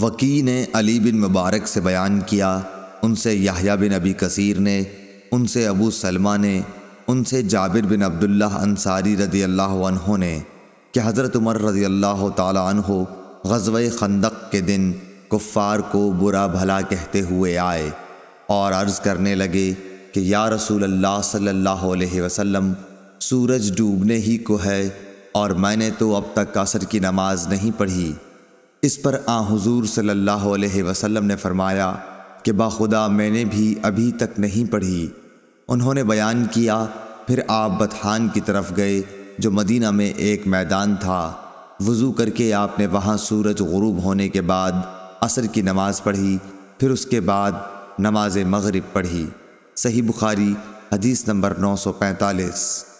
वकी ने अली बिन मुबारक से बयान किया उनसे याहिया बिन अबी कसीर ने उनसे अबू सलमा ने उनसे जाबिर बिन अब्दुल्ला अंसारी रदी अल्लाह ने कि हज़रत उमर रदी अल्लाह तहो गजव खंदक के दिन कुफ़ार को बुरा भला कहते हुए आए और अर्ज़ करने लगे कि या रसूल अल्लाह सल्लल्लाहु अलैहि वसल्लम सूरज डूबने ही को है और मैंने तो अब तक कासर की नमाज़ नहीं पढ़ी इस पर आ हजूर सल्लल्लाहु अलैहि वसल्लम ने फरमाया कि बाखुदा मैंने भी अभी तक नहीं पढ़ी उन्होंने बयान किया फिर आप बथान की तरफ गए जो मदीना में एक मैदान था वज़ू करके आपने वहाँ सूरज गरूब होने के बाद असर की नमाज़ पढ़ी फिर उसके बाद नमाज मगरिब पढ़ी सही बुखारी हदीस नंबर 945